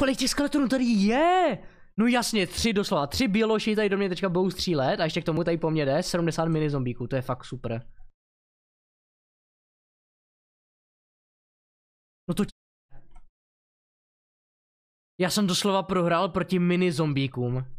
kolik těch skeletonů tady je? No jasně, tři doslova, tři běloši tady do mě teďka budou střílet a ještě k tomu tady po mně jde 70 mini zombíků, to je fakt super. No to Já jsem doslova prohrál proti mini zombíkům.